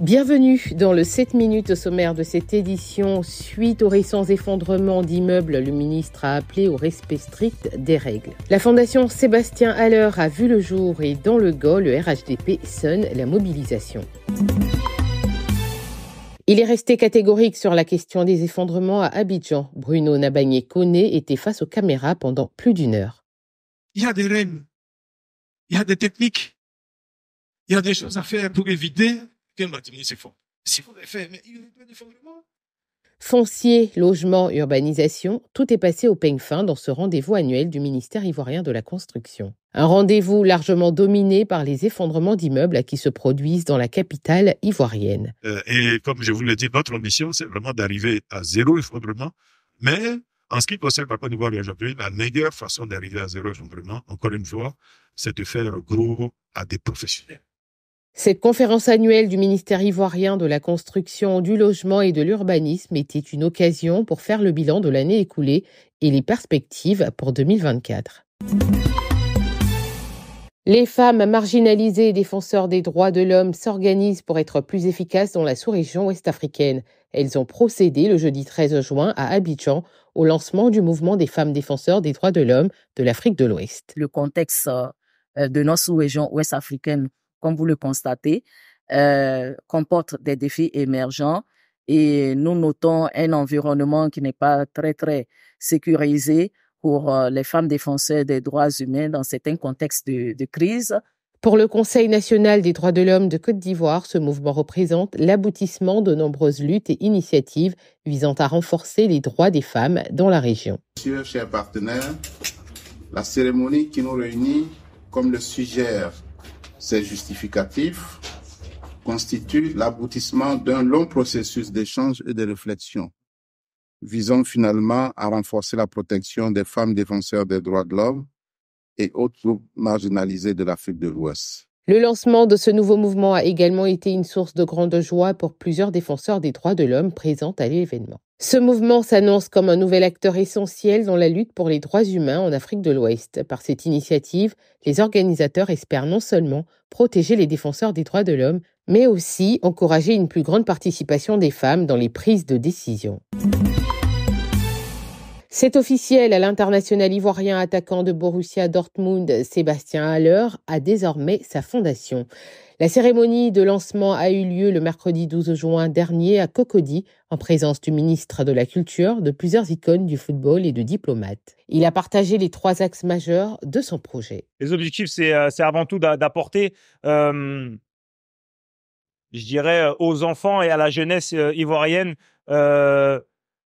Bienvenue dans le 7 minutes au sommaire de cette édition. Suite aux récents effondrements d'immeubles, le ministre a appelé au respect strict des règles. La fondation Sébastien Haller a vu le jour et dans le Gol, le RHDP sonne la mobilisation. Il est resté catégorique sur la question des effondrements à Abidjan. Bruno Nabagné-Koné était face aux caméras pendant plus d'une heure. Il y a des règles, il y a des techniques, il y a des choses à faire pour éviter Foncier, logement, urbanisation, tout est passé au peigne fin dans ce rendez-vous annuel du ministère ivoirien de la construction. Un rendez-vous largement dominé par les effondrements d'immeubles qui se produisent dans la capitale ivoirienne. Euh, et comme je vous l'ai dit, notre ambition, c'est vraiment d'arriver à zéro effondrement. Mais en ce qui concerne la Côte d'Ivoire aujourd'hui, la meilleure façon d'arriver à zéro effondrement, encore une fois, c'est de faire gros à des professionnels. Cette conférence annuelle du ministère ivoirien de la construction, du logement et de l'urbanisme était une occasion pour faire le bilan de l'année écoulée et les perspectives pour 2024. Les femmes marginalisées et défenseurs des droits de l'homme s'organisent pour être plus efficaces dans la sous-région ouest-africaine. Elles ont procédé le jeudi 13 juin à Abidjan au lancement du mouvement des femmes défenseurs des droits de l'homme de l'Afrique de l'Ouest. Le contexte euh, de notre sous-région ouest-africaine comme vous le constatez, euh, comporte des défis émergents et nous notons un environnement qui n'est pas très, très sécurisé pour euh, les femmes défenseurs des droits humains dans certains contextes de, de crise. Pour le Conseil national des droits de l'homme de Côte d'Ivoire, ce mouvement représente l'aboutissement de nombreuses luttes et initiatives visant à renforcer les droits des femmes dans la région. Chers partenaires, la cérémonie qui nous réunit, comme le suggère ces justificatifs constituent l'aboutissement d'un long processus d'échange et de réflexion, visant finalement à renforcer la protection des femmes défenseurs des droits de l'homme et autres groupes marginalisés de l'Afrique de l'Ouest. Le lancement de ce nouveau mouvement a également été une source de grande joie pour plusieurs défenseurs des droits de l'homme présents à l'événement. Ce mouvement s'annonce comme un nouvel acteur essentiel dans la lutte pour les droits humains en Afrique de l'Ouest. Par cette initiative, les organisateurs espèrent non seulement protéger les défenseurs des droits de l'homme, mais aussi encourager une plus grande participation des femmes dans les prises de décision. C'est officiel, à l'international ivoirien attaquant de Borussia Dortmund, Sébastien Haller, a désormais sa fondation. La cérémonie de lancement a eu lieu le mercredi 12 juin dernier à Cocody, en présence du ministre de la Culture, de plusieurs icônes du football et de diplomates. Il a partagé les trois axes majeurs de son projet. Les objectifs, c'est euh, avant tout d'apporter, euh, je dirais, euh, aux enfants et à la jeunesse ivoirienne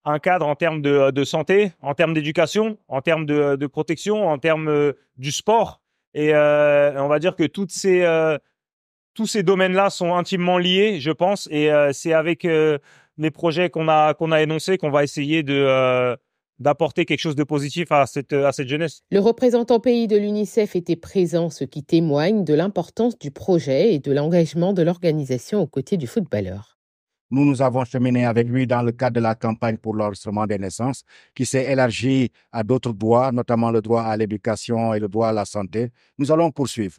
un cadre en termes de, santé, en termes d'éducation, en termes de, protection, en termes euh, du sport. Et euh, on va dire que toutes ces, euh, tous ces domaines-là sont intimement liés, je pense. Et c'est avec les projets qu'on a, qu'on a énoncés qu'on va essayer de d'apporter quelque chose de positif à cette, à cette jeunesse. Le représentant pays de l'UNICEF était présent, ce qui témoigne de l'importance du projet et de l'engagement de l'organisation aux côtés du footballeur nous nous avons cheminé avec lui dans le cadre de la campagne pour l'enregistrement des naissances, qui s'est élargie à d'autres droits, notamment le droit à l'éducation et le droit à la santé. Nous allons poursuivre.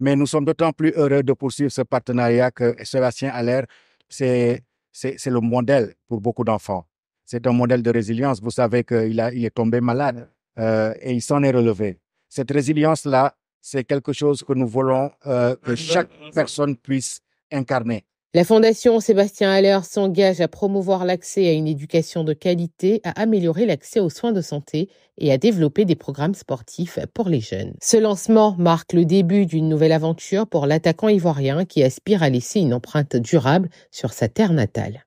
Mais nous sommes d'autant plus heureux de poursuivre ce partenariat que Sébastien Allaire, c'est le modèle pour beaucoup d'enfants. C'est un modèle de résilience. Vous savez qu'il il est tombé malade euh, et il s'en est relevé. Cette résilience-là, c'est quelque chose que nous voulons euh, que chaque personne puisse incarner. La Fondation Sébastien Haller s'engage à promouvoir l'accès à une éducation de qualité, à améliorer l'accès aux soins de santé et à développer des programmes sportifs pour les jeunes. Ce lancement marque le début d'une nouvelle aventure pour l'attaquant ivoirien qui aspire à laisser une empreinte durable sur sa terre natale.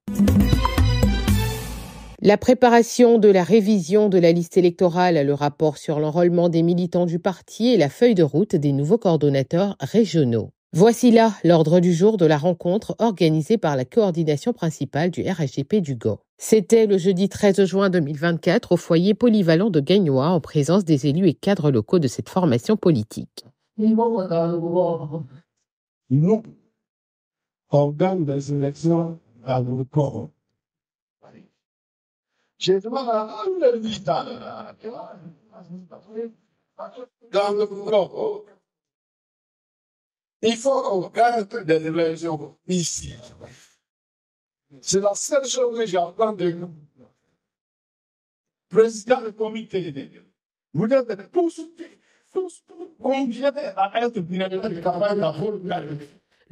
La préparation de la révision de la liste électorale, le rapport sur l'enrôlement des militants du parti et la feuille de route des nouveaux coordonnateurs régionaux. Voici là l'ordre du jour de la rencontre organisée par la coordination principale du RHGP du GO. C'était le jeudi 13 juin 2024 au foyer polyvalent de Gagnois en présence des élus et cadres locaux de cette formation politique. Il faut qu'on des religions ici. C'est la seule chose que j'entends de vous. Président du comité, vous êtes tous, tous, tous conviés à être bien de travail dans votre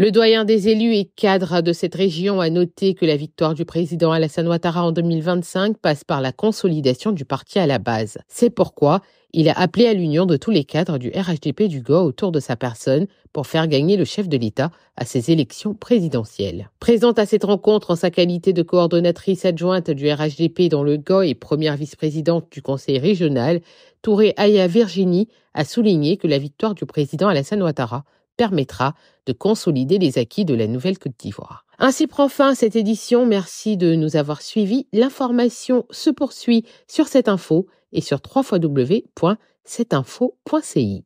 le doyen des élus et cadre de cette région a noté que la victoire du président Alassane Ouattara en 2025 passe par la consolidation du parti à la base. C'est pourquoi il a appelé à l'union de tous les cadres du RHDP du GOA autour de sa personne pour faire gagner le chef de l'État à ses élections présidentielles. Présente à cette rencontre en sa qualité de coordonnatrice adjointe du RHDP dont le GOA est première vice-présidente du Conseil régional, Touré Aya Virginie a souligné que la victoire du président Alassane Ouattara permettra de consolider les acquis de la nouvelle Côte d'Ivoire. Ainsi prend fin cette édition. Merci de nous avoir suivis. L'information se poursuit sur cette info et sur www.cetinfo.ci.